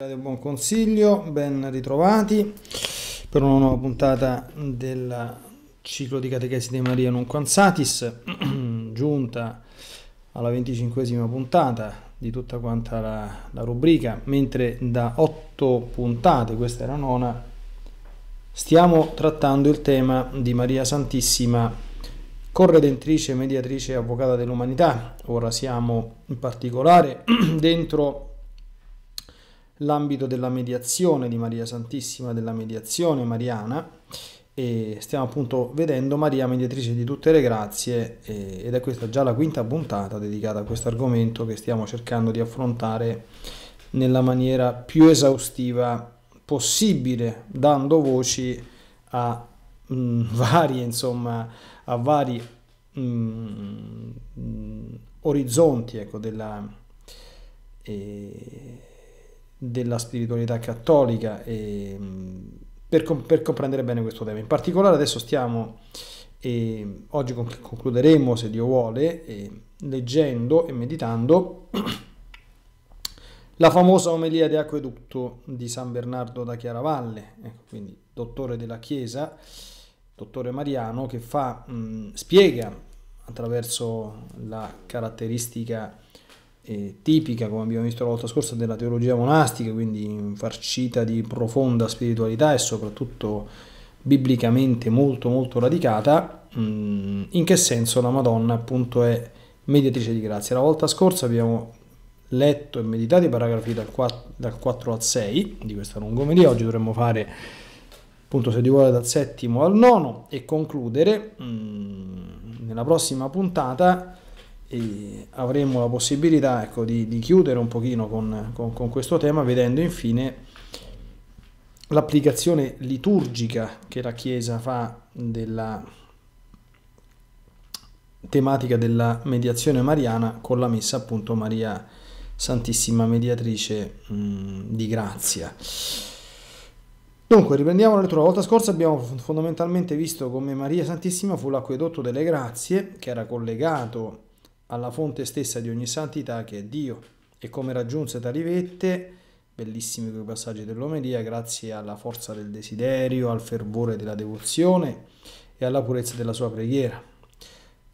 Date un buon consiglio, ben ritrovati per una nuova puntata del ciclo di catechesi di Maria non Quansatis, giunta alla venticinquesima puntata di tutta quanta la, la, rubrica, mentre da otto puntate, questa è la nona, stiamo trattando il tema di Maria Santissima, corredentrice, mediatrice e avvocata dell'umanità. Ora siamo in particolare dentro l'ambito della mediazione di Maria Santissima, della mediazione mariana e stiamo appunto vedendo Maria mediatrice di tutte le grazie ed è questa già la quinta puntata dedicata a questo argomento che stiamo cercando di affrontare nella maniera più esaustiva possibile, dando voci a mh, mm, varie, insomma, a vari mh, mm, mh, mm, orizzonti ecco, della, eh, della spiritualità cattolica e, mm, per, per, comprendere bene questo tema. In particolare adesso stiamo, eh, oggi concluderemo se Dio vuole, eh, leggendo e meditando la famosa omelia di acquedutto di San Bernardo da Chiaravalle, ecco, quindi dottore della Chiesa, dottore Mariano, che fa, mh, mm, spiega attraverso la caratteristica eh, tipica, come abbiamo visto la volta scorsa, della teologia monastica, quindi farcita di profonda spiritualità e soprattutto biblicamente molto molto radicata, mm, in che senso la Madonna appunto è mediatrice di grazia. La volta scorsa abbiamo letto e meditato i paragrafi dal 4, dal 4 al 6 di questa lungomedia, oggi dovremmo fare appunto se Dio vuole dal settimo al nono e concludere mm, nella prossima puntata avremo la possibilità ecco, di, di, chiudere un pochino con, con, con questo tema vedendo infine l'applicazione liturgica che la Chiesa fa della tematica della mediazione mariana con la messa appunto Maria Santissima Mediatrice mh, di Grazia. Dunque, riprendiamo la lettura. La volta scorsa abbiamo fondamentalmente visto come Maria Santissima fu l'acquedotto delle grazie che era collegato alla fonte stessa di ogni santità che è Dio e come raggiunse tali vette, bellissimi quei passaggi dell'Omelia, grazie alla forza del desiderio, al fervore della devozione e alla purezza della sua preghiera.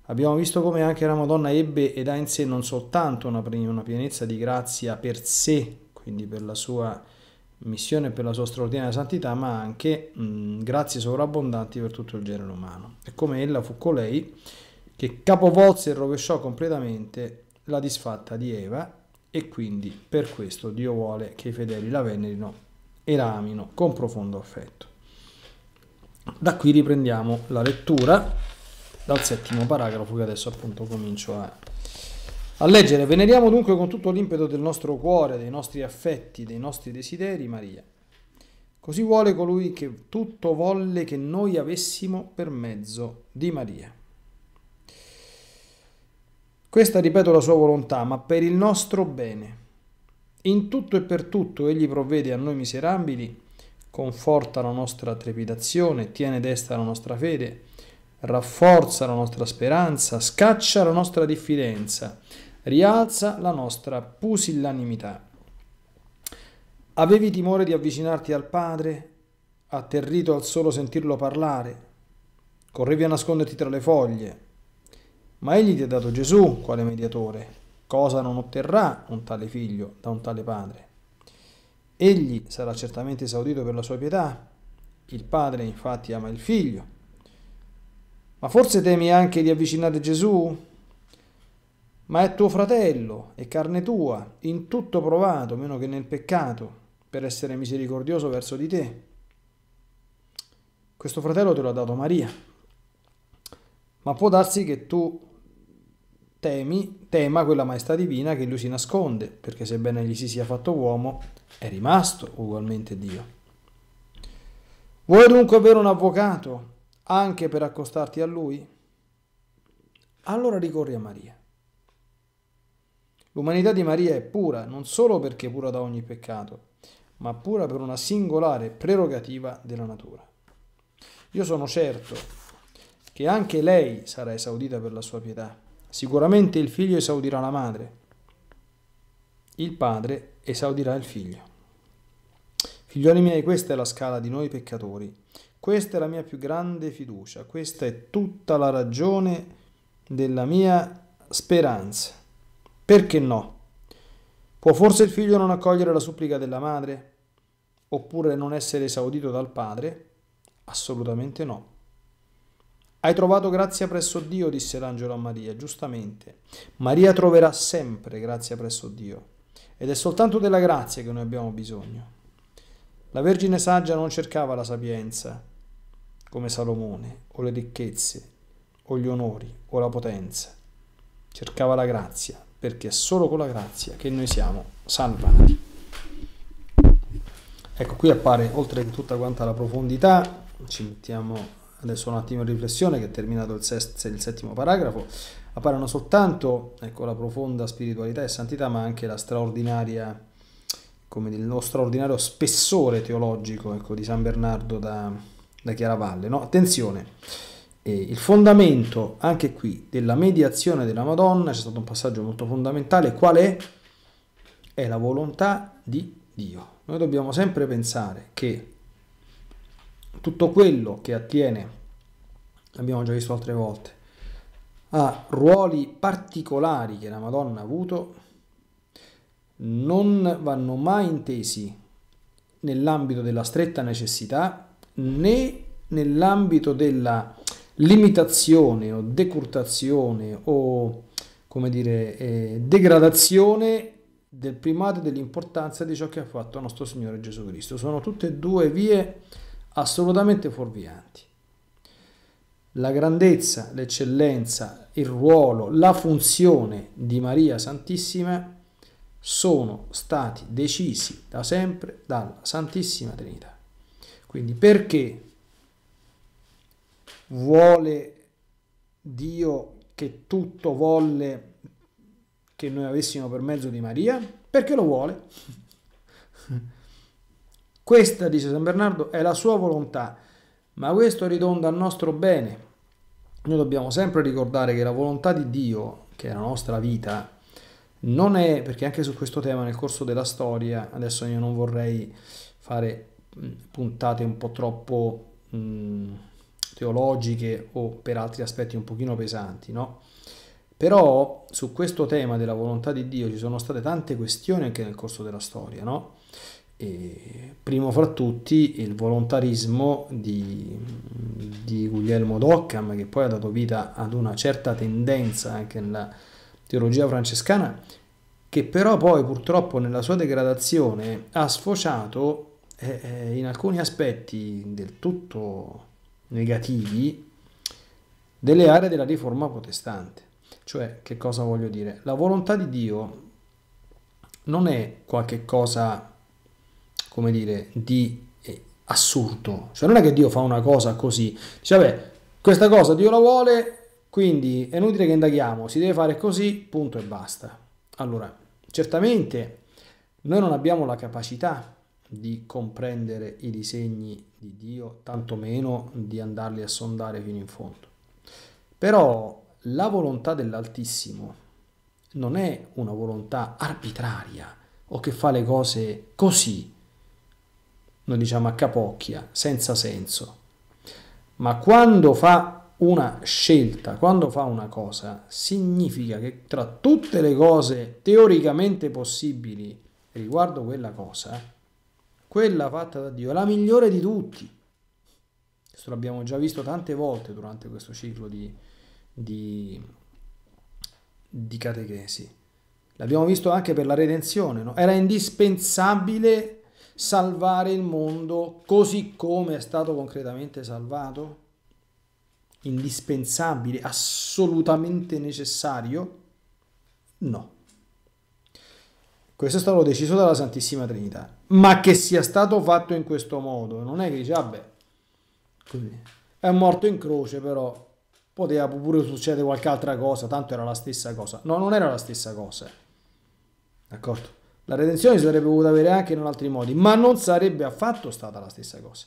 Abbiamo visto come anche la Madonna ebbe ed ha in sé non soltanto una, una pienezza di grazia per sé, quindi per la sua missione e per la sua straordinaria santità, ma anche mh, grazie sovrabbondanti per tutto il genere umano. E come ella fu colei, lei che capovolse e rovesciò completamente la disfatta di Eva e quindi per questo Dio vuole che i fedeli la venerino e la amino con profondo affetto. Da qui riprendiamo la lettura dal settimo paragrafo che adesso appunto comincio a, a leggere. Veneriamo dunque con tutto l'impeto del nostro cuore, dei nostri affetti, dei nostri desideri Maria. Così vuole colui che tutto volle che noi avessimo per mezzo di Maria. Questa, ripeto, è la sua volontà, ma per il nostro bene. In tutto e per tutto egli provvede a noi miserabili, conforta la nostra trepidazione, tiene desta la nostra fede, rafforza la nostra speranza, scaccia la nostra diffidenza, rialza la nostra pusillanimità. Avevi timore di avvicinarti al Padre, atterrito al solo sentirlo parlare? Correvi a nasconderti tra le foglie, ma egli ti ha dato Gesù quale mediatore. Cosa non otterrà un tale figlio da un tale padre? Egli sarà certamente esaudito per la sua pietà. Il padre infatti ama il figlio. Ma forse temi anche di avvicinare Gesù? Ma è tuo fratello, è carne tua, in tutto provato, meno che nel peccato, per essere misericordioso verso di te. Questo fratello te lo ha dato Maria, ma può darsi che tu temi, tema quella maestà divina che lui si nasconde, perché sebbene gli si sia fatto uomo, è rimasto ugualmente Dio. Vuoi dunque avere un avvocato anche per accostarti a lui? Allora ricorri a Maria. L'umanità di Maria è pura non solo perché è pura da ogni peccato, ma pura per una singolare prerogativa della natura. Io sono certo che anche lei sarà esaudita per la sua pietà Sicuramente il figlio esaudirà la madre, il padre esaudirà il figlio. Figlioli miei, questa è la scala di noi peccatori. Questa è la mia più grande fiducia, questa è tutta la ragione della mia speranza. Perché no? Può forse il figlio non accogliere la supplica della madre? Oppure non essere esaudito dal padre? Assolutamente no. Hai trovato grazia presso Dio, disse l'angelo a Maria, giustamente. Maria troverà sempre grazia presso Dio ed è soltanto della grazia che noi abbiamo bisogno. La Vergine saggia non cercava la sapienza come Salomone, o le ricchezze, o gli onori, o la potenza. Cercava la grazia, perché è solo con la grazia che noi siamo salvati. Ecco, qui appare oltre che tutta quanta la profondità, ci mettiamo adesso un attimo in riflessione che è terminato il, sest- il settimo paragrafo, appaiono soltanto ecco, la profonda spiritualità e santità, ma anche la straordinaria, come dire, lo straordinario spessore teologico ecco, di San Bernardo da, da Chiaravalle. No? Attenzione, eh, il fondamento anche qui della mediazione della Madonna, c'è stato un passaggio molto fondamentale, qual è? È la volontà di Dio. Noi dobbiamo sempre pensare che tutto quello che attiene, abbiamo già visto altre volte, a ruoli particolari che la Madonna ha avuto, non vanno mai intesi nell'ambito della stretta necessità né nell'ambito della limitazione o decurtazione o come dire eh, degradazione del primato e dell'importanza di ciò che ha fatto nostro Signore Gesù Cristo. Sono tutte e due vie assolutamente fuorvianti. La grandezza, l'eccellenza, il ruolo, la funzione di Maria Santissima sono stati decisi da sempre dalla Santissima Trinità. Quindi perché vuole Dio che tutto volle che noi avessimo per mezzo di Maria? Perché lo vuole. Questa, dice San Bernardo, è la sua volontà, ma questo ridonda al nostro bene. Noi dobbiamo sempre ricordare che la volontà di Dio, che è la nostra vita, non è, perché anche su questo tema nel corso della storia, adesso io non vorrei fare puntate un po' troppo mh, teologiche o per altri aspetti un pochino pesanti, no? Però su questo tema della volontà di Dio ci sono state tante questioni anche nel corso della storia, no? E primo fra tutti il volontarismo di, di, Guglielmo d'Occam, che poi ha dato vita ad una certa tendenza anche nella teologia francescana, che però poi purtroppo nella sua degradazione ha sfociato eh, eh in alcuni aspetti del tutto negativi delle aree della riforma protestante. Cioè, che cosa voglio dire? La volontà di Dio non è qualche cosa come dire, di eh, assurdo. Cioè non è che Dio fa una cosa così. Dice, vabbè, questa cosa Dio la vuole, quindi è inutile che indaghiamo, si deve fare così, punto e basta. Allora, certamente noi non abbiamo la capacità di comprendere i disegni di Dio, tantomeno di andarli a sondare fino in fondo. Però la volontà dell'Altissimo non è una volontà arbitraria o che fa le cose così, noi diciamo a capocchia, senza senso. Ma quando fa una scelta, quando fa una cosa, significa che tra tutte le cose teoricamente possibili riguardo quella cosa, quella fatta da Dio è la migliore di tutti. Questo l'abbiamo già visto tante volte durante questo ciclo di, di, di catechesi. L'abbiamo visto anche per la redenzione, no? era indispensabile salvare il mondo così come è stato concretamente salvato? Indispensabile, assolutamente necessario? No. Questo è stato deciso dalla Santissima Trinità. Ma che sia stato fatto in questo modo, non è che dice, vabbè, così. È morto in croce, però poteva pure succedere qualche altra cosa, tanto era la stessa cosa. No, non era la stessa cosa. D'accordo? La redenzione si sarebbe potuta avere anche in altri modi, ma non sarebbe affatto stata la stessa cosa.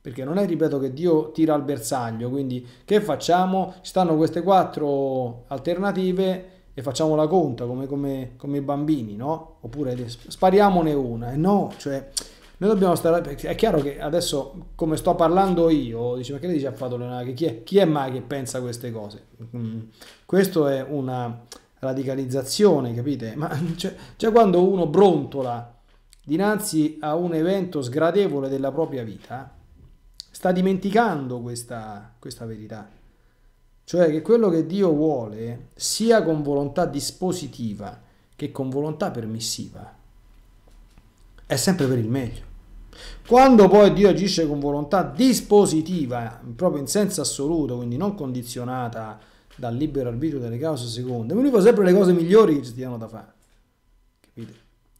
Perché non è, ripeto, che Dio tira al bersaglio, quindi che facciamo? Ci stanno queste quattro alternative e facciamo la conta come, come, come i bambini, no? Oppure spariamone una. E no, cioè, noi dobbiamo stare... È chiaro che adesso, come sto parlando io, dice, ma che lei dice a Fatolena? Chi chi è mai che pensa queste cose? Mm. Questo è una radicalizzazione, capite? Ma cioè, già quando uno brontola dinanzi a un evento sgradevole della propria vita, sta dimenticando questa, questa verità. Cioè che quello che Dio vuole, sia con volontà dispositiva che con volontà permissiva, è sempre per il meglio. Quando poi Dio agisce con volontà dispositiva, proprio in senso assoluto, quindi non condizionata dal libero arbitrio delle cause seconde, ma lui fa sempre le cose migliori che ci stiano da fare. Capite?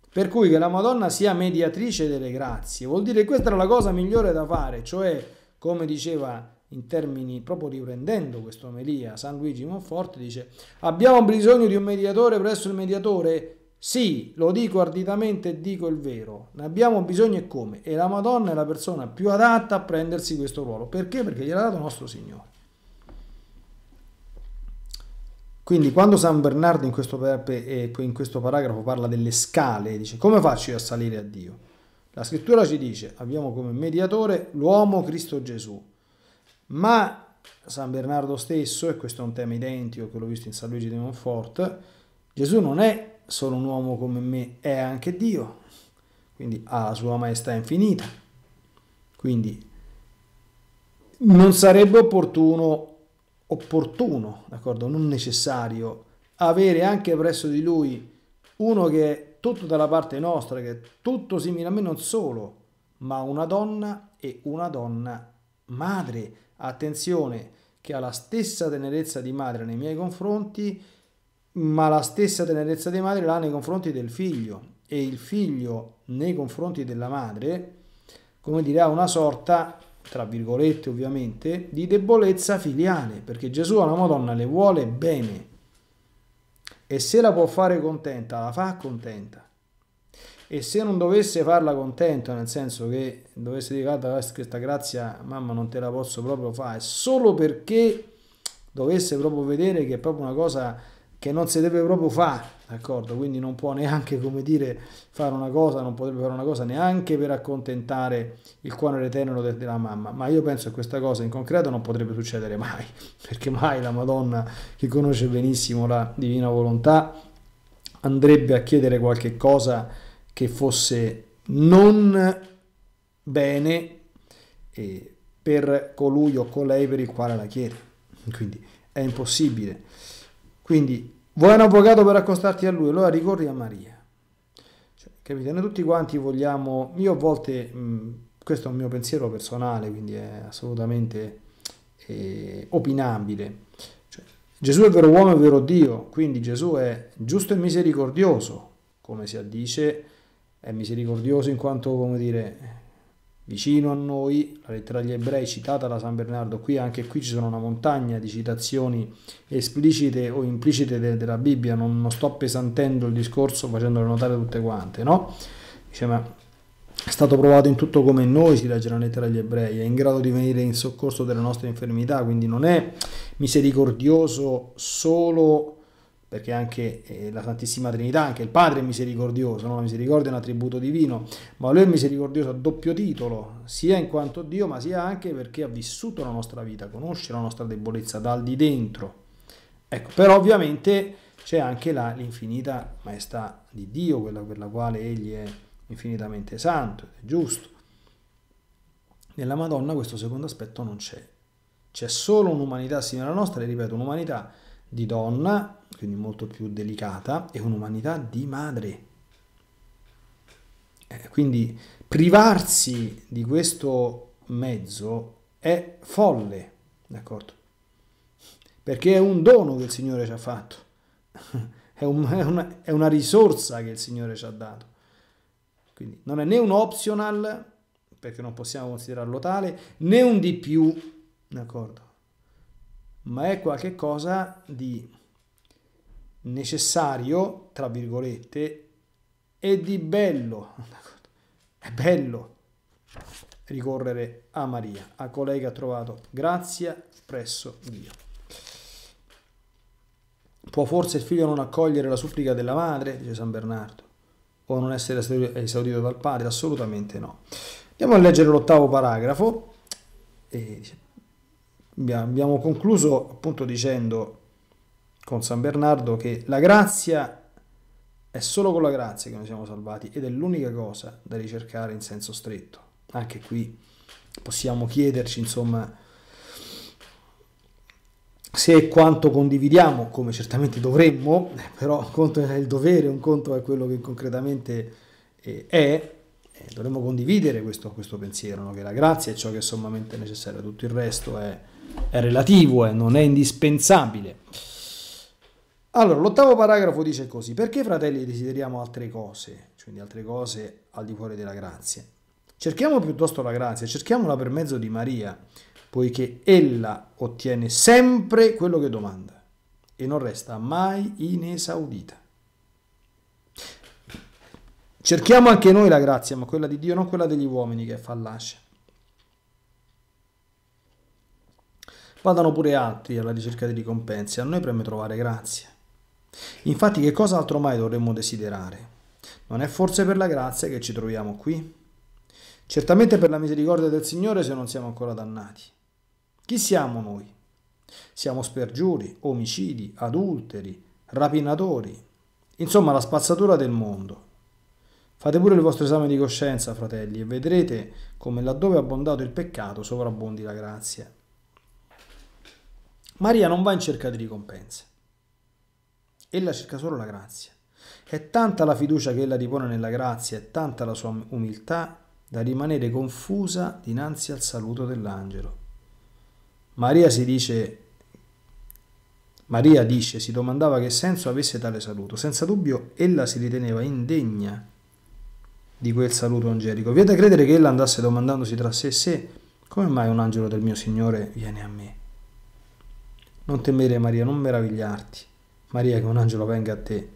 Per cui che la Madonna sia mediatrice delle grazie, vuol dire che questa era la cosa migliore da fare, cioè, come diceva in termini proprio riprendendo questa omelia, San Luigi Monforte dice abbiamo bisogno di un mediatore presso il mediatore? Sì, lo dico arditamente e dico il vero, ne abbiamo bisogno e come? E la Madonna è la persona più adatta a prendersi questo ruolo. Perché? Perché gliel'ha dato nostro Signore. Quindi quando San Bernardo in questo, eh, in questo paragrafo parla delle scale, dice come faccio io a salire a Dio? La scrittura ci dice, abbiamo come mediatore l'uomo Cristo Gesù, ma San Bernardo stesso, e questo è un tema identico che l'ho visto in San Luigi di Monfort, Gesù non è solo un uomo come me, è anche Dio, quindi ha la sua maestà infinita. Quindi non sarebbe opportuno opportuno, d'accordo? non necessario, avere anche presso di lui uno che è tutto dalla parte nostra, che è tutto simile a me non solo, ma una donna e una donna madre. Attenzione, che ha la stessa tenerezza di madre nei miei confronti, ma la stessa tenerezza di madre l'ha nei confronti del figlio e il figlio nei confronti della madre, come dire, ha una sorta tra virgolette ovviamente, di debolezza filiale, perché Gesù alla Madonna le vuole bene e se la può fare contenta, la fa contenta. E se non dovesse farla contenta, nel senso che dovesse dire guarda questa grazia, mamma non te la posso proprio fare, solo perché dovesse proprio vedere che è proprio una cosa che non si deve proprio fare, d'accordo? Quindi non può neanche, come dire, fare una cosa, non potrebbe fare una cosa neanche per accontentare il cuore tenero de della mamma, ma io penso che questa cosa in concreto non potrebbe succedere mai, perché mai la Madonna che conosce benissimo la divina volontà andrebbe a chiedere qualche cosa che fosse non bene eh, per colui o colei per il quale la chiede. Quindi è impossibile quindi vuoi un avvocato per accostarti a lui, allora ricorri a Maria. Cioè, capite? Noi tutti quanti vogliamo, io a volte, mh, questo è un mio pensiero personale, quindi è assolutamente eh, opinabile. Cioè, Gesù è vero uomo e vero Dio, quindi Gesù è giusto e misericordioso, come si addice, è misericordioso in quanto, come dire, vicino a noi, la lettera agli ebrei citata da San Bernardo, qui anche qui ci sono una montagna di citazioni esplicite o implicite de della Bibbia, non, non, sto pesantendo il discorso facendole notare tutte quante, no? Dice ma è stato provato in tutto come noi, si legge la lettera agli ebrei, è in grado di venire in soccorso delle nostre infermità, quindi non è misericordioso solo perché anche eh, la Santissima Trinità, anche il Padre è misericordioso, no? la misericordia è un attributo divino, ma lui è misericordioso a doppio titolo, sia in quanto Dio, ma sia anche perché ha vissuto la nostra vita, conosce la nostra debolezza dal di dentro. Ecco, però ovviamente c'è anche l'infinita maestà di Dio, quella per la quale Egli è infinitamente santo, è giusto. Nella Madonna questo secondo aspetto non c'è. C'è solo un'umanità simile alla nostra, e ripeto, un'umanità di donna quindi molto più delicata, e un'umanità di madre. Eh, quindi privarsi di questo mezzo è folle, d'accordo? Perché è un dono che il Signore ci ha fatto, è, un, è, una, è una risorsa che il Signore ci ha dato. Quindi non è né un optional, perché non possiamo considerarlo tale, né un di più, d'accordo? Ma è qualcosa di necessario, tra virgolette, e di bello. È bello ricorrere a Maria, a colei che ha trovato grazia presso Dio. Può forse il figlio non accogliere la supplica della madre, dice San Bernardo, o non essere esaudito dal padre? Assolutamente no. Andiamo a leggere l'ottavo paragrafo. E abbiamo concluso appunto dicendo con San Bernardo che la grazia è solo con la grazia che noi siamo salvati ed è l'unica cosa da ricercare in senso stretto. Anche qui possiamo chiederci, insomma, se e quanto condividiamo, come certamente dovremmo, eh, però un conto è il dovere, un conto è quello che concretamente eh, è, dovremmo condividere questo, questo pensiero, no? che la grazia è ciò che è sommamente necessario, tutto il resto è, è relativo, è, eh, non è indispensabile. Allora, l'ottavo paragrafo dice così, perché fratelli desideriamo altre cose, quindi altre cose al di fuori della grazia? Cerchiamo piuttosto la grazia, cerchiamola per mezzo di Maria, poiché ella ottiene sempre quello che domanda e non resta mai inesaudita. Cerchiamo anche noi la grazia, ma quella di Dio, non quella degli uomini che è fallace. Vadano pure altri alla ricerca di ricompense, a noi preme trovare grazia. Infatti che cosa altro mai dovremmo desiderare? Non è forse per la grazia che ci troviamo qui? Certamente per la misericordia del Signore se non siamo ancora dannati. Chi siamo noi? Siamo spergiuri, omicidi, adulteri, rapinatori, insomma la spazzatura del mondo. Fate pure il vostro esame di coscienza, fratelli, e vedrete come laddove è abbondato il peccato sovrabbondi la grazia. Maria non va in cerca di ricompense ella cerca solo la grazia. È tanta la fiducia che ella ripone nella grazia è tanta la sua umiltà da rimanere confusa dinanzi al saluto dell'angelo. Maria si dice Maria dice, si domandava che senso avesse tale saluto. Senza dubbio ella si riteneva indegna di quel saluto angelico. Vi è da credere che ella andasse domandandosi tra sé e sé, come mai un angelo del mio Signore viene a me? Non temere Maria, non meravigliarti, Maria, che un angelo venga a te.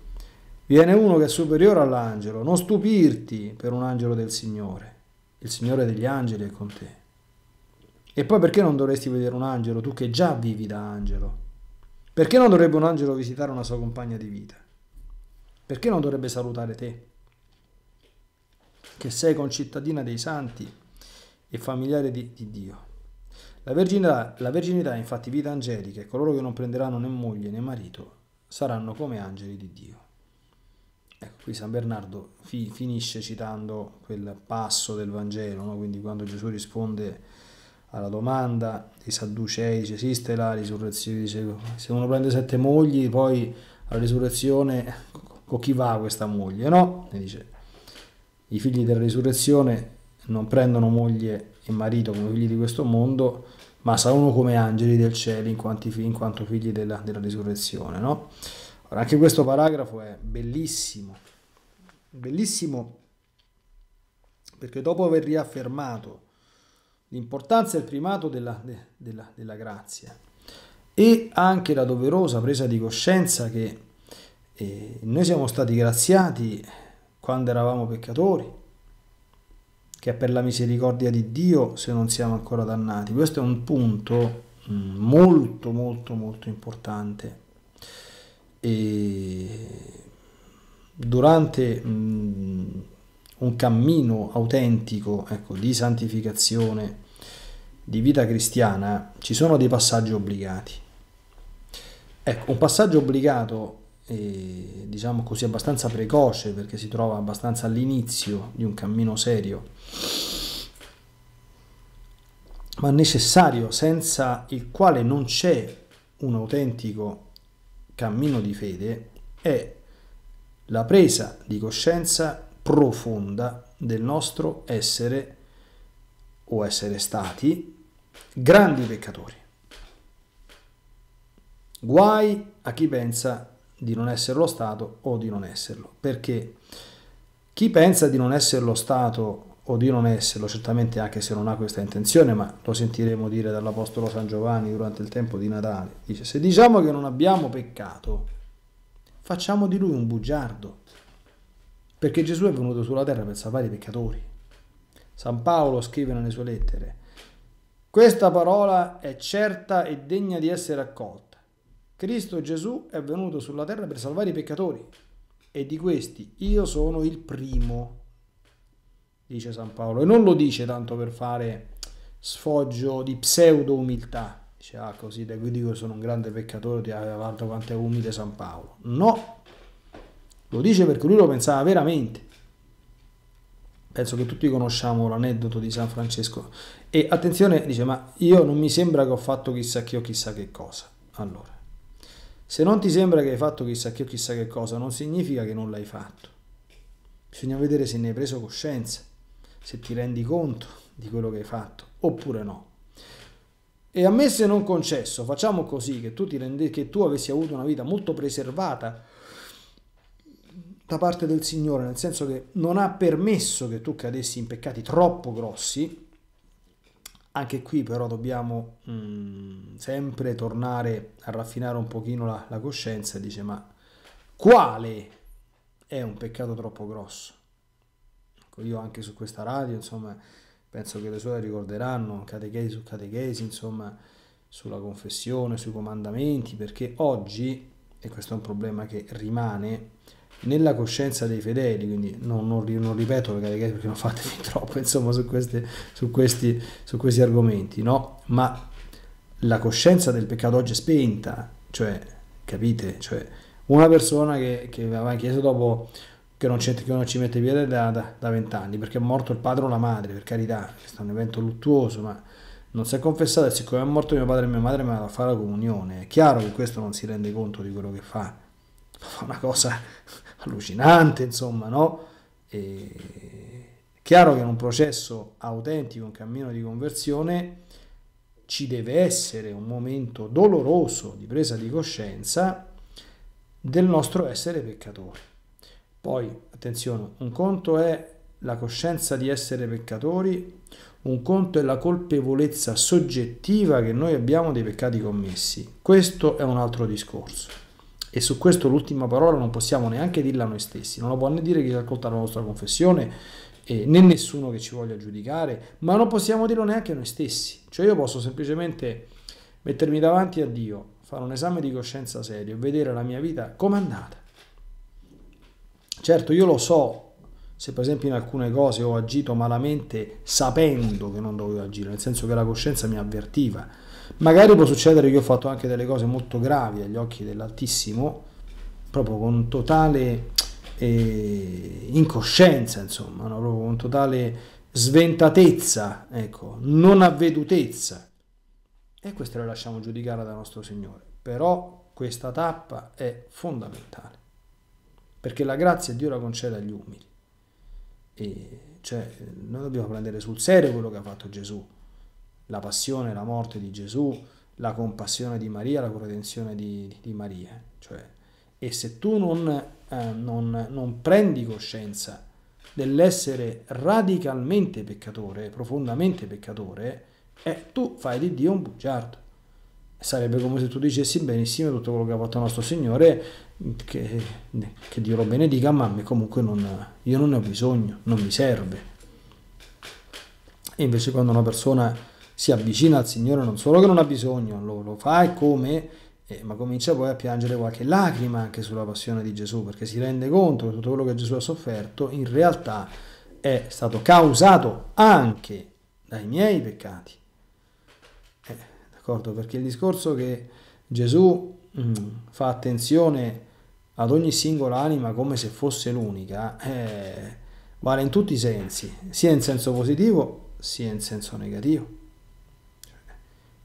Viene uno che è superiore all'angelo, non stupirti per un angelo del Signore. Il Signore degli angeli è con te. E poi perché non dovresti vedere un angelo, tu che già vivi da angelo? Perché non dovrebbe un angelo visitare una sua compagna di vita? Perché non dovrebbe salutare te? Che sei concittadina dei santi e familiare di, di Dio. La verginità, la verginità, infatti, vita angelica, e coloro che non prenderanno né moglie né marito saranno come angeli di Dio. Ecco, qui San Bernardo fi- finisce citando quel passo del Vangelo, no? quindi quando Gesù risponde alla domanda dei Sadducei, dice esiste la risurrezione, dice se uno prende sette mogli poi alla risurrezione con chi va questa moglie? No, e dice i figli della risurrezione non prendono moglie e marito come figli di questo mondo, ma saranno come angeli del cielo in, quanti, in quanto figli della, della risurrezione. No? Ora, anche questo paragrafo è bellissimo, bellissimo perché dopo aver riaffermato l'importanza e il primato della, de, della, della grazia e anche la doverosa presa di coscienza che eh, noi siamo stati graziati quando eravamo peccatori, che è per la misericordia di Dio se non siamo ancora dannati. Questo è un punto mm, molto molto molto importante. E durante mm, un cammino autentico ecco, di santificazione, di vita cristiana, ci sono dei passaggi obbligati. Ecco, un passaggio obbligato e, diciamo così abbastanza precoce perché si trova abbastanza all'inizio di un cammino serio ma necessario senza il quale non c'è un autentico cammino di fede è la presa di coscienza profonda del nostro essere o essere stati grandi peccatori. Guai a chi pensa di non esserlo stato o di non esserlo. Perché chi pensa di non esserlo stato o di non esserlo, certamente anche se non ha questa intenzione, ma lo sentiremo dire dall'Apostolo San Giovanni durante il tempo di Natale, dice se diciamo che non abbiamo peccato, facciamo di lui un bugiardo, perché Gesù è venuto sulla terra per salvare i peccatori. San Paolo scrive nelle sue lettere, questa parola è certa e degna di essere accolta Cristo Gesù è venuto sulla terra per salvare i peccatori e di questi io sono il primo, dice San Paolo. E non lo dice tanto per fare sfoggio di pseudo umiltà. Dice, ah così, da qui dico che sono un grande peccatore, ti aveva guarda quanto è umile San Paolo. No, lo dice perché lui lo pensava veramente. Penso che tutti conosciamo l'aneddoto di San Francesco. E attenzione, dice, ma io non mi sembra che ho fatto chissà che o chissà che cosa. Allora se non ti sembra che hai fatto chissà che o chissà che cosa, non significa che non l'hai fatto. Bisogna vedere se ne hai preso coscienza, se ti rendi conto di quello che hai fatto, oppure no. E a me se non concesso, facciamo così, che tu, ti rende, che tu avessi avuto una vita molto preservata da parte del Signore, nel senso che non ha permesso che tu cadessi in peccati troppo grossi, anche qui però dobbiamo mh, mm, sempre tornare a raffinare un pochino la, la coscienza e dice ma quale è un peccato troppo grosso? Ecco, io anche su questa radio, insomma, penso che le sue ricorderanno catechesi su catechesi, insomma, sulla confessione, sui comandamenti, perché oggi, e questo è un problema che rimane, nella coscienza dei fedeli, quindi non, non, non ripeto magari perché non fate fin troppo insomma, su, queste, su, questi, su questi argomenti, no? ma la coscienza del peccato oggi è spenta, cioè capite? Cioè, una persona che, che va in dopo che non, che non, ci mette piede da vent'anni perché è morto il padre o la madre, per carità, questo è un evento luttuoso, ma non si è confessato e siccome è morto mio padre e mia madre mi hanno a fare la comunione. È chiaro che questo non si rende conto di quello che fa, fa una cosa allucinante, insomma, no? E... È chiaro che in un processo autentico, un cammino di conversione, ci deve essere un momento doloroso di presa di coscienza del nostro essere peccatori. Poi, attenzione, un conto è la coscienza di essere peccatori, un conto è la colpevolezza soggettiva che noi abbiamo dei peccati commessi. Questo è un altro discorso. E su questo l'ultima parola non possiamo neanche dirla noi stessi, non lo può né dire chi ascolta la nostra confessione, eh, né nessuno che ci voglia giudicare, ma non possiamo dirlo neanche noi stessi. Cioè io posso semplicemente mettermi davanti a Dio, fare un esame di coscienza serio, vedere la mia vita com'è andata. Certo, io lo so se per esempio in alcune cose ho agito malamente sapendo che non dovevo agire, nel senso che la coscienza mi avvertiva. Magari può succedere che ho fatto anche delle cose molto gravi agli occhi dell'Altissimo, proprio con totale eh, incoscienza, insomma, no? proprio con totale sventatezza, ecco, non avvedutezza. E questo lo lasciamo giudicare dal nostro Signore. Però questa tappa è fondamentale, perché la grazia Dio la concede agli umili. E cioè, noi dobbiamo prendere sul serio quello che ha fatto Gesù, la passione, la morte di Gesù, la compassione di Maria, la protezione di, di, Maria. Cioè, e se tu non, eh, non, non prendi coscienza dell'essere radicalmente peccatore, profondamente peccatore, eh, tu fai di Dio un bugiardo. Sarebbe come se tu dicessi benissimo tutto quello che ha fatto il nostro Signore che, che Dio lo benedica, ma comunque non, io non ne ho bisogno, non mi serve. E invece quando una persona si avvicina al Signore non solo che non ha bisogno, lo, lo fa e come, eh, ma comincia poi a piangere qualche lacrima anche sulla passione di Gesù, perché si rende conto che tutto quello che Gesù ha sofferto in realtà è stato causato anche dai miei peccati. Eh, d'accordo? Perché il discorso che Gesù mm. fa attenzione ad ogni singola anima come se fosse l'unica, eh, vale in tutti i sensi, sia in senso positivo sia in senso negativo.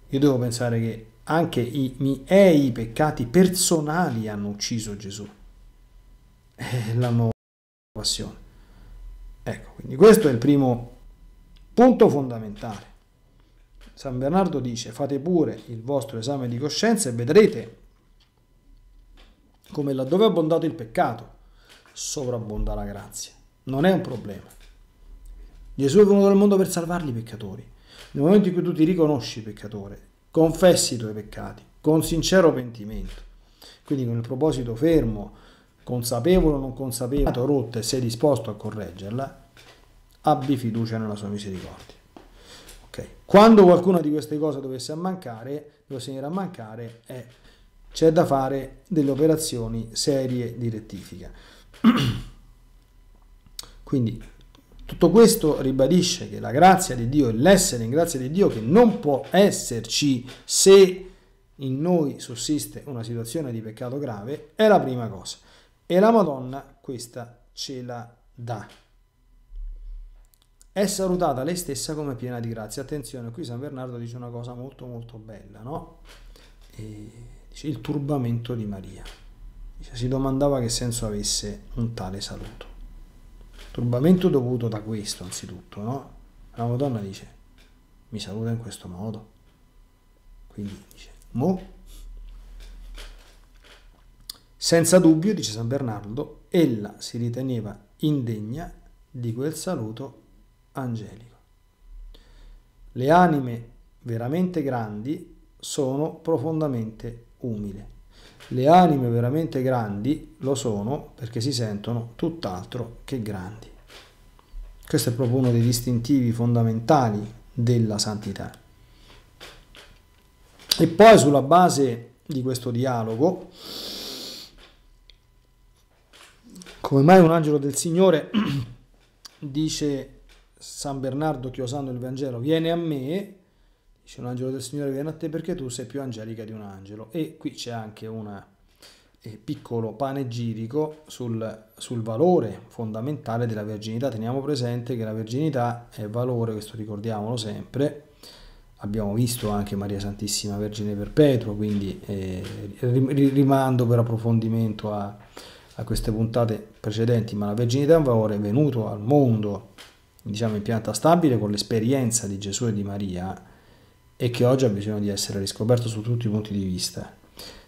Io devo pensare che anche i miei peccati personali hanno ucciso Gesù, eh, l'hanno passione. Ecco, quindi questo è il primo punto fondamentale. San Bernardo dice fate pure il vostro esame di coscienza e vedrete come laddove è abbondato il peccato sovrabbonda la grazia. Non è un problema. Gesù è venuto al mondo per salvarli i peccatori. Nel momento in cui tu ti riconosci peccatore, confessi i tuoi peccati con sincero pentimento, quindi con il proposito fermo, consapevole o non consapevole, rotta e sei disposto a correggerla, abbi fiducia nella sua misericordia. Okay. Quando qualcuna di queste cose dovesse mancare, dovesse venire a mancare, eh, c'è da fare delle operazioni serie di rettifica. Quindi tutto questo ribadisce che la grazia di Dio e l'essere in grazia di Dio che non può esserci se in noi sussiste una situazione di peccato grave è la prima cosa. E la Madonna questa ce la dà è salutata lei stessa come piena di grazia. Attenzione, qui San Bernardo dice una cosa molto molto bella, no? E dice il turbamento di Maria. Dice, si domandava che senso avesse un tale saluto. Turbamento dovuto da questo, anzitutto, no? La Madonna dice, mi saluta in questo modo. Quindi dice, mo senza dubbio, dice San Bernardo, ella si riteneva indegna di quel saluto angelico. Le anime veramente grandi sono profondamente umili. Le anime veramente grandi lo sono perché si sentono tutt'altro che grandi. Questo è proprio uno dei distintivi fondamentali della santità. E poi sulla base di questo dialogo, come mai un angelo del Signore dice San Bernardo che osando il Vangelo viene a me, dice un angelo del Signore viene a te perché tu sei più angelica di un angelo. E qui c'è anche un eh, piccolo panegirico sul, sul valore fondamentale della verginità. Teniamo presente che la verginità è valore, questo ricordiamolo sempre, abbiamo visto anche Maria Santissima Vergine Perpetua, quindi eh, rimando per approfondimento a, a, queste puntate precedenti, ma la verginità è un valore venuto al mondo diciamo in pianta stabile con l'esperienza di Gesù e di Maria e che oggi ha bisogno di essere riscoperto su tutti i punti di vista,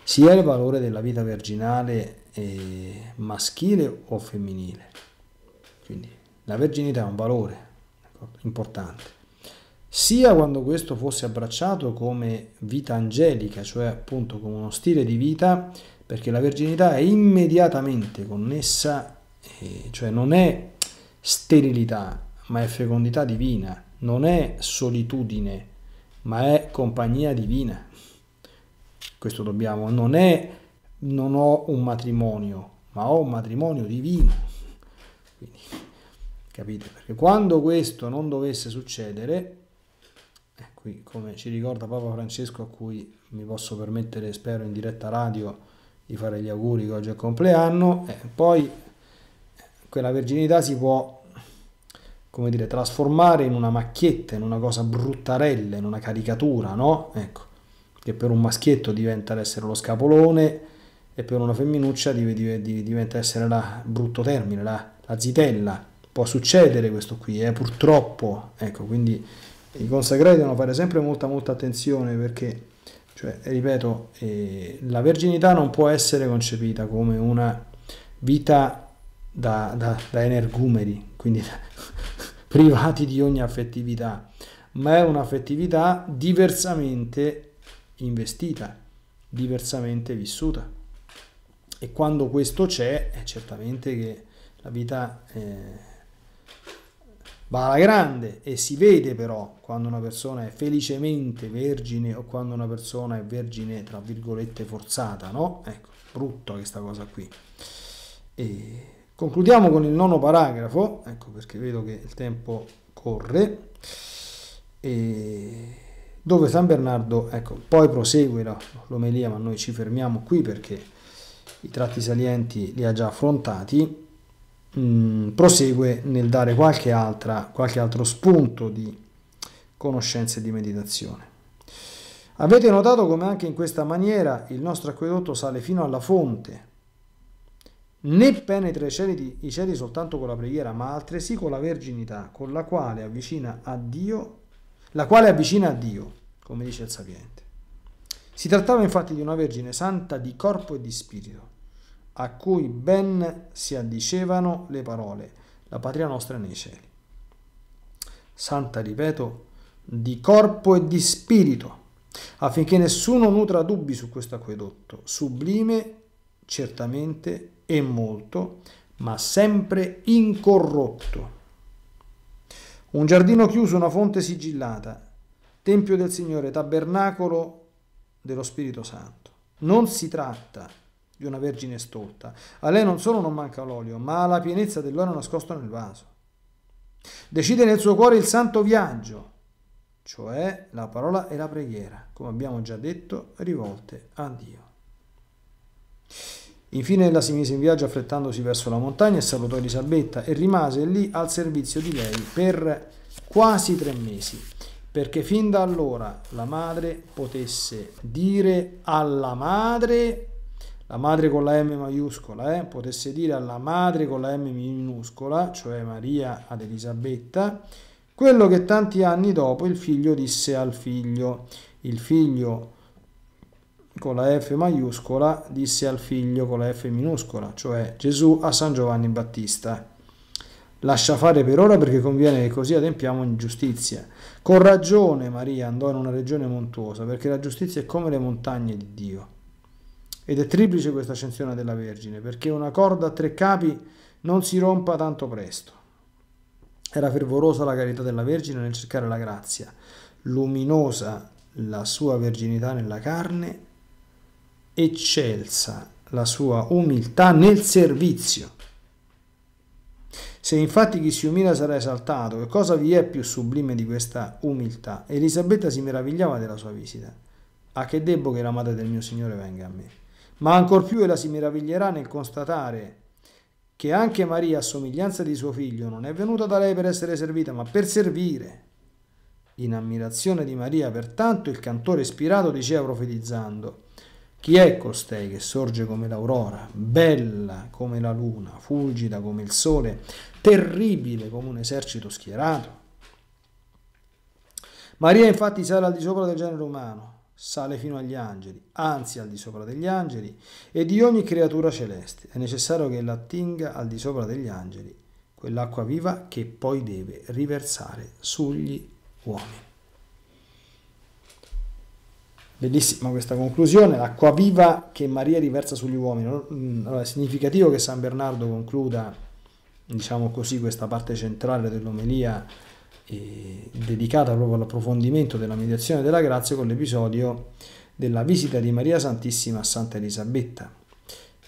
sia il valore della vita virginale eh, maschile o femminile. Quindi la verginità è un valore importante, sia quando questo fosse abbracciato come vita angelica, cioè appunto come uno stile di vita, perché la verginità è immediatamente connessa, eh, cioè non è sterilità, ma è fecondità divina, non è solitudine, ma è compagnia divina. Questo dobbiamo, non è non ho un matrimonio, ma ho un matrimonio divino. Quindi, capite? Perché quando questo non dovesse succedere, eh, qui come ci ricorda Papa Francesco, a cui mi posso permettere, spero, in diretta radio di fare gli auguri che oggi è il compleanno, eh, poi eh, quella verginità si può come dire, trasformare in una macchietta, in una cosa bruttarella, in una caricatura, no? Ecco, che per un maschietto diventa essere lo scapolone e per una femminuccia diventa essere la brutto termine, la, la zitella. Può succedere questo qui, eh, purtroppo. Ecco, quindi i consacrati devono fare sempre molta molta attenzione perché, cioè, ripeto, eh, la verginità non può essere concepita come una vita da, da, da energumeri, quindi da, privati di ogni affettività, ma è un'affettività diversamente investita, diversamente vissuta. E quando questo c'è, è certamente che la vita eh, va alla grande e si vede però quando una persona è felicemente vergine o quando una persona è vergine, tra virgolette, forzata, no? Ecco, brutta questa cosa qui. E Concludiamo con il nono paragrafo, ecco perché vedo che il tempo corre, dove San Bernardo, ecco, poi prosegue l'omelia, ma noi ci fermiamo qui perché i tratti salienti li ha già affrontati, mm, prosegue nel dare qualche, altra, qualche altro spunto di conoscenze e di meditazione. Avete notato come anche in questa maniera il nostro acquedotto sale fino alla fonte, né penetra i cieli, i cieli soltanto con la preghiera, ma altresì con la verginità, con la quale avvicina a Dio, la quale avvicina a Dio, come dice il sapiente. Si trattava infatti di una vergine santa di corpo e di spirito, a cui ben si addicevano le parole, la patria nostra nei cieli. Santa, ripeto, di corpo e di spirito, affinché nessuno nutra dubbi su questo acquedotto, sublime certamente e molto, ma sempre incorrotto. Un giardino chiuso, una fonte sigillata, Tempio del Signore, tabernacolo dello Spirito Santo. Non si tratta di una vergine stolta. A lei non solo non manca l'olio, ma ha la pienezza dell'olio nascosto nel vaso. Decide nel suo cuore il santo viaggio, cioè la parola e la preghiera, come abbiamo già detto, rivolte a Dio. Infine ella si mise in viaggio affrettandosi verso la montagna e salutò Elisabetta e rimase lì al servizio di lei per quasi tre mesi, perché fin da allora la madre potesse dire alla madre, la madre con la M maiuscola, eh, potesse dire alla madre con la M minuscola, cioè Maria ad Elisabetta, quello che tanti anni dopo il figlio disse al figlio. Il figlio con la F maiuscola disse al figlio con la F minuscola, cioè Gesù a San Giovanni Battista. Lascia fare per ora perché conviene che così adempiamo in giustizia. Con ragione Maria andò in una regione montuosa perché la giustizia è come le montagne di Dio. Ed è triplice questa ascensione della Vergine perché una corda a tre capi non si rompa tanto presto. Era fervorosa la carità della Vergine nel cercare la grazia, luminosa la sua verginità nella carne eccelsa la sua umiltà nel servizio. Se infatti chi si umila sarà esaltato, che cosa vi è più sublime di questa umiltà? Elisabetta si meravigliava della sua visita. A che debbo che la madre del mio Signore venga a me? Ma ancor più ella si meraviglierà nel constatare che anche Maria, a somiglianza di suo figlio, non è venuta da lei per essere servita, ma per servire. In ammirazione di Maria, pertanto, il cantore ispirato diceva profetizzando, chi è costei che sorge come l'aurora, bella come la luna, fulgida come il sole, terribile come un esercito schierato? Maria infatti sale al di sopra del genere umano, sale fino agli angeli, anzi al di sopra degli angeli e di ogni creatura celeste. È necessario che l'attinga al di sopra degli angeli, quell'acqua viva che poi deve riversare sugli uomini. Bellissima questa conclusione, l'acqua viva che Maria riversa sugli uomini. Mm, allora, è significativo che San Bernardo concluda, diciamo così, questa parte centrale dell'omelia eh, dedicata proprio all'approfondimento della mediazione della grazia con l'episodio della visita di Maria Santissima a Santa Elisabetta,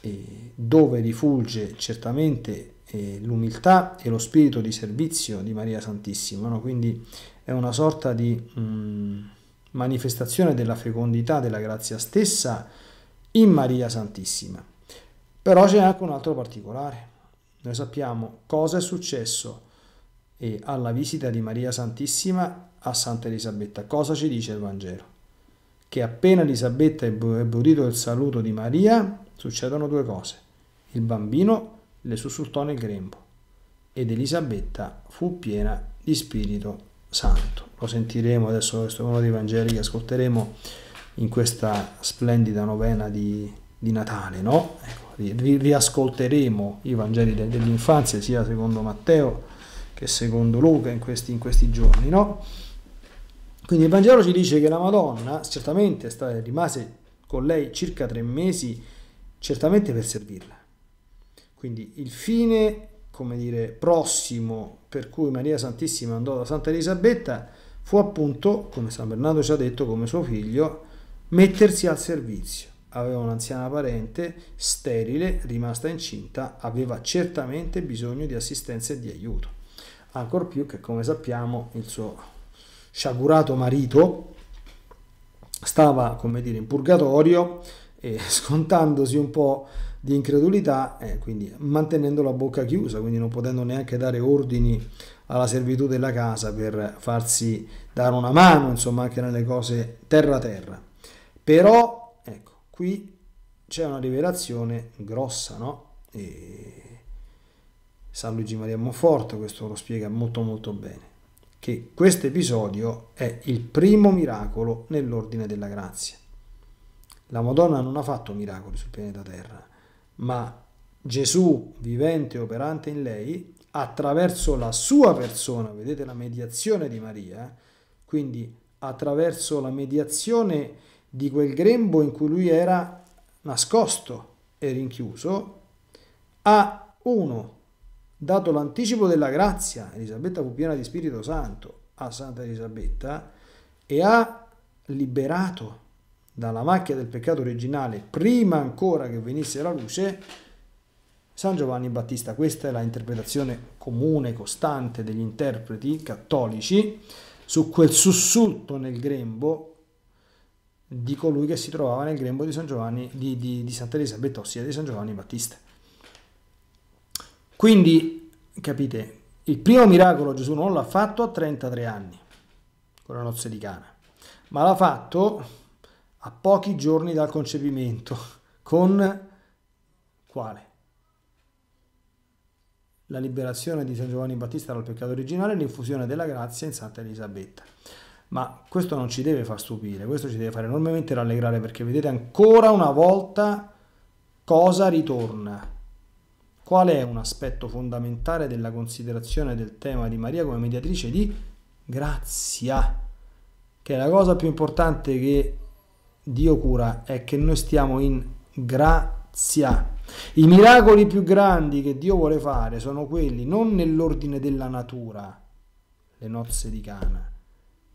eh, dove rifulge certamente eh, l'umiltà e lo spirito di servizio di Maria Santissima. No? Quindi è una sorta di... Mh, mm, manifestazione della fecondità della grazia stessa in Maria Santissima. Però c'è anche un altro particolare. Noi sappiamo cosa è successo eh, alla visita di Maria Santissima a Santa Elisabetta. Cosa ci dice il Vangelo? Che appena Elisabetta ebbe udito il saluto di Maria, succedono due cose. Il bambino le sussultò nel grembo ed Elisabetta fu piena di Spirito Santo lo sentiremo adesso, questo è di Vangeli che ascolteremo in questa splendida novena di, di Natale, no? Ecco, riascolteremo i Vangeli dell'infanzia, sia secondo Matteo che secondo Luca in questi, in questi giorni, no? Quindi il Vangelo ci dice che la Madonna certamente stata, rimase con lei circa tre mesi, certamente per servirla. Quindi il fine, come dire, prossimo per cui Maria Santissima andò da Santa Elisabetta fu appunto, come San Bernardo ci ha detto, come suo figlio, mettersi al servizio. Aveva un'anziana parente, sterile, rimasta incinta, aveva certamente bisogno di assistenza e di aiuto. Ancor più che, come sappiamo, il suo sciagurato marito stava, come dire, in purgatorio e scontandosi un po' di incredulità, eh, quindi mantenendo la bocca chiusa, quindi non potendo neanche dare ordini alla servitù della casa per farsi dare una mano, insomma, anche nelle cose terra-terra. Però, ecco, qui c'è una rivelazione grossa, no? E San Luigi Maria Monforte questo lo spiega molto molto bene, che questo episodio è il primo miracolo nell'ordine della grazia. La Madonna non ha fatto miracoli sul pianeta Terra, ma Gesù, vivente e operante in lei, attraverso la sua persona, vedete la mediazione di Maria, quindi attraverso la mediazione di quel grembo in cui lui era nascosto e rinchiuso, ha uno dato l'anticipo della grazia, Elisabetta fu piena di Spirito Santo a Santa Elisabetta, e ha liberato dalla macchia del peccato originale, prima ancora che venisse la luce, San Giovanni Battista. Questa è la interpretazione comune, costante degli interpreti cattolici su quel sussulto nel grembo di colui che si trovava nel grembo di, San Giovanni, di, di, di Santa Elisabetta, ossia di San Giovanni Battista. Quindi, capite, il primo miracolo Gesù non l'ha fatto a 33 anni, con la nozze di Cana, ma l'ha fatto a pochi giorni dal concepimento, con quale? la liberazione di San Giovanni Battista dal peccato originale e l'infusione della grazia in Santa Elisabetta. Ma questo non ci deve far stupire, questo ci deve fare enormemente rallegrare perché vedete ancora una volta cosa ritorna. Qual è un aspetto fondamentale della considerazione del tema di Maria come mediatrice di grazia? Che è la cosa più importante che Dio cura, è che noi stiamo in grazia grazia. I miracoli più grandi che Dio vuole fare sono quelli non nell'ordine della natura, le nozze di Cana,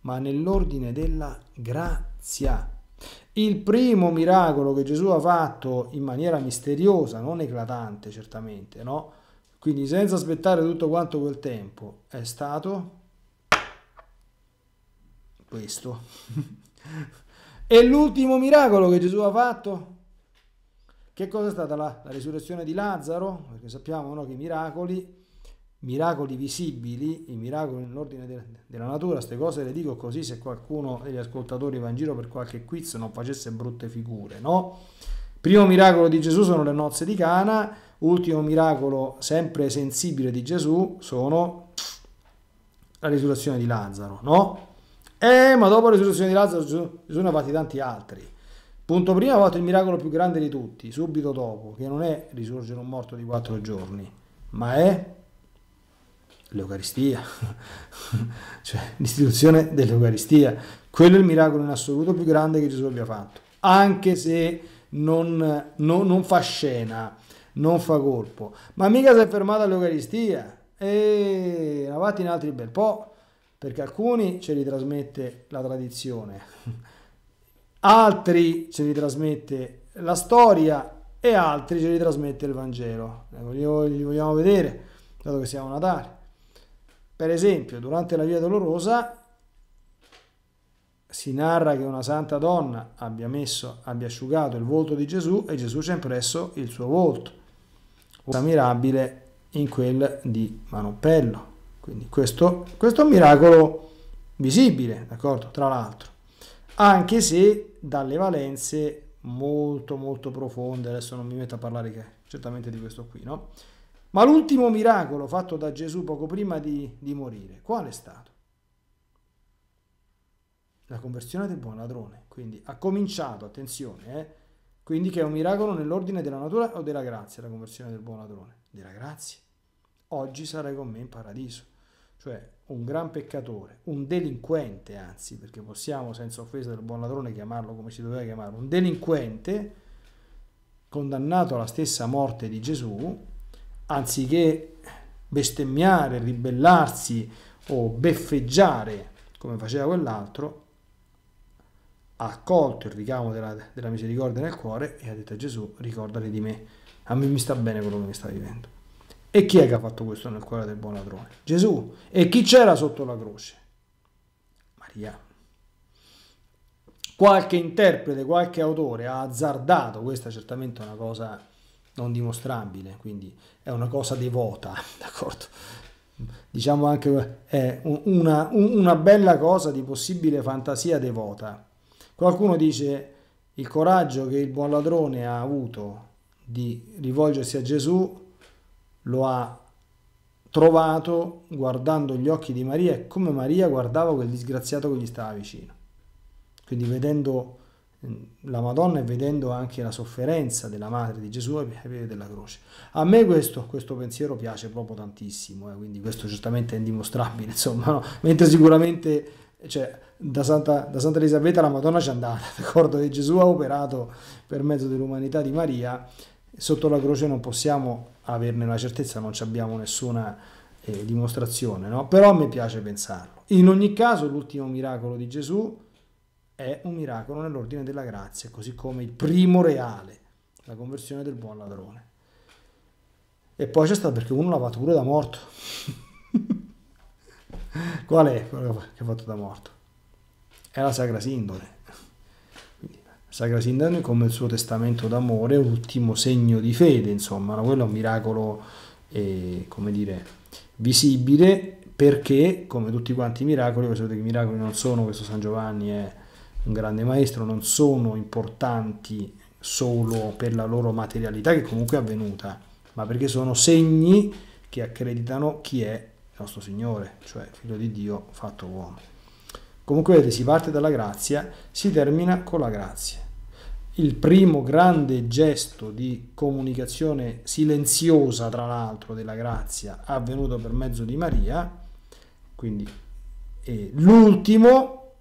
ma nell'ordine della grazia. Il primo miracolo che Gesù ha fatto in maniera misteriosa, non eclatante certamente, no? Quindi senza aspettare tutto quanto quel tempo, è stato questo. e l'ultimo miracolo che Gesù ha fatto? Che cosa è stata la, la risurrezione di Lazzaro? Perché sappiamo no, che i miracoli, miracoli visibili, i miracoli nell'ordine de, della natura, queste cose le dico così se qualcuno degli ascoltatori va in giro per qualche quiz non facesse brutte figure, no? Primo miracolo di Gesù sono le nozze di Cana, ultimo miracolo sempre sensibile di Gesù sono la risurrezione di Lazzaro, no? Eh, ma dopo la risurrezione di Lazzaro Gesù, Gesù ne ha fatti tanti altri. Punto prima, fatto il miracolo più grande di tutti, subito dopo, che non è risorgere un morto di quattro giorni, ma è l'Eucaristia, cioè l'istituzione dell'Eucaristia. Quello è il miracolo in assoluto più grande che Gesù abbia fatto, anche se non, non, non fa scena, non fa colpo. Ma mica si è fermata l'Eucaristia, e avanti in altri bel po', perché alcuni ce li trasmette la tradizione altri ce li trasmette la storia e altri ce li trasmette il Vangelo. Ecco, li vogliamo vedere, dato che siamo a Natale. Per esempio, durante la Via Dolorosa si narra che una santa donna abbia, messo, abbia asciugato il volto di Gesù e Gesù ci ha impresso il suo volto, una mirabile in quel di Manopello. Quindi questo, questo è un miracolo visibile, d'accordo? Tra l'altro, anche se dalle valenze molto molto profonde, adesso non mi metto a parlare che, certamente di questo qui, no? Ma l'ultimo miracolo fatto da Gesù poco prima di, di morire, qual è stato? La conversione del buon ladrone, quindi ha cominciato, attenzione, eh? quindi che è un miracolo nell'ordine della natura o della grazia, la conversione del buon ladrone? Della grazia. Oggi sarai con me in paradiso. Cioè, un gran peccatore, un delinquente anzi, perché possiamo senza offesa del buon ladrone chiamarlo come si doveva chiamare, un delinquente condannato alla stessa morte di Gesù, anziché bestemmiare, ribellarsi o beffeggiare come faceva quell'altro, ha accolto il ricamo della, della misericordia nel cuore e ha detto a Gesù ricordati di me, a me mi sta bene quello che mi sta vivendo. E chi è che ha fatto questo nel cuore del buon ladrone? Gesù. E chi c'era sotto la croce? Maria. Qualche interprete, qualche autore ha azzardato, questa certamente una cosa non dimostrabile, quindi è una cosa devota, d'accordo? Diciamo anche è una, una bella cosa di possibile fantasia devota. Qualcuno dice il coraggio che il buon ladrone ha avuto di rivolgersi a Gesù lo ha trovato guardando gli occhi di Maria e come Maria guardava quel disgraziato che gli stava vicino. Quindi vedendo mm, la Madonna e vedendo anche la sofferenza della madre di Gesù e piedi della croce. A me questo, questo pensiero piace proprio tantissimo, eh, quindi questo certamente è indimostrabile, insomma, no? mentre sicuramente cioè, da, Santa, da Santa Elisabetta la Madonna c'è andata, d'accordo che Gesù ha operato per mezzo dell'umanità di Maria, Sotto la croce non possiamo averne la certezza, non abbiamo nessuna eh, dimostrazione, no? però mi piace pensarlo. In ogni caso l'ultimo miracolo di Gesù è un miracolo nell'ordine della grazia, così come il primo reale, la conversione del buon ladrone. E poi c'è stato perché uno l'ha fatto pure da morto. Qual è quello che ha fatto da morto? È la Sacra Sindone. Sacra Sindone come il suo testamento d'amore, ultimo segno di fede, insomma, quello è un miracolo, eh, come dire, visibile perché, come tutti quanti i miracoli, voi sapete che i miracoli non sono, questo San Giovanni è un grande maestro, non sono importanti solo per la loro materialità, che comunque è avvenuta, ma perché sono segni che accreditano chi è il nostro Signore, cioè Figlio di Dio fatto uomo. Comunque vedete, si parte dalla grazia, si termina con la grazia. Il primo grande gesto di comunicazione silenziosa, tra l'altro, della grazia avvenuto per mezzo di Maria, quindi l'ultimo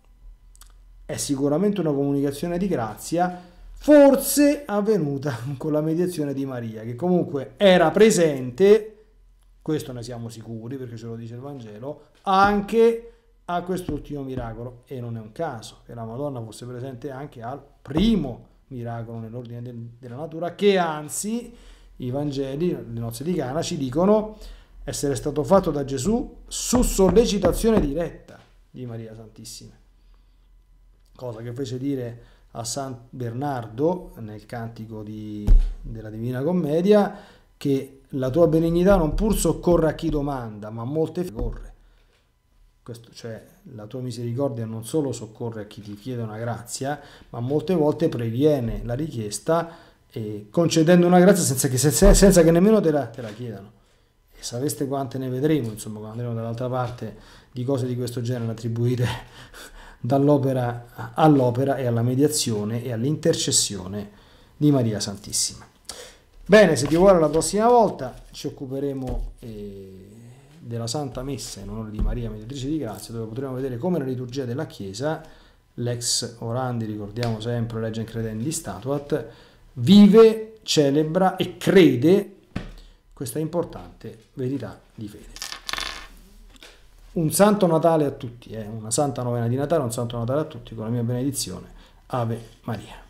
è sicuramente una comunicazione di grazia, forse avvenuta con la mediazione di Maria, che comunque era presente, questo ne siamo sicuri perché ce lo dice il Vangelo, anche a quest'ultimo miracolo e non è un caso che la Madonna fosse presente anche al primo miracolo nell'ordine de- della natura che anzi i Vangeli, le nozze di Cana ci dicono essere stato fatto da Gesù su sollecitazione diretta di Maria Santissima cosa che fece dire a San Bernardo nel cantico di, della Divina Commedia che la tua benignità non pur soccorre a chi domanda ma a molte corre questo, cioè la tua misericordia non solo soccorre a chi ti chiede una grazia, ma molte volte previene la richiesta eh, concedendo una grazia senza che, se, senza che nemmeno te la, te la, chiedano. E sapeste quante ne vedremo, insomma, quando andremo dall'altra parte di cose di questo genere attribuite dall'opera all'opera e alla mediazione e all'intercessione di Maria Santissima. Bene, se ti vuole la prossima volta ci occuperemo... Eh, della Santa Messa in onore di Maria Mediatrice di Grazia, dove potremo vedere come la liturgia della Chiesa, l'ex orandi, ricordiamo sempre, legge in credendi statuat, vive, celebra e crede questa importante verità di fede. Un santo Natale a tutti, eh? una santa novena di Natale, un santo Natale a tutti, con la mia benedizione. Ave Maria.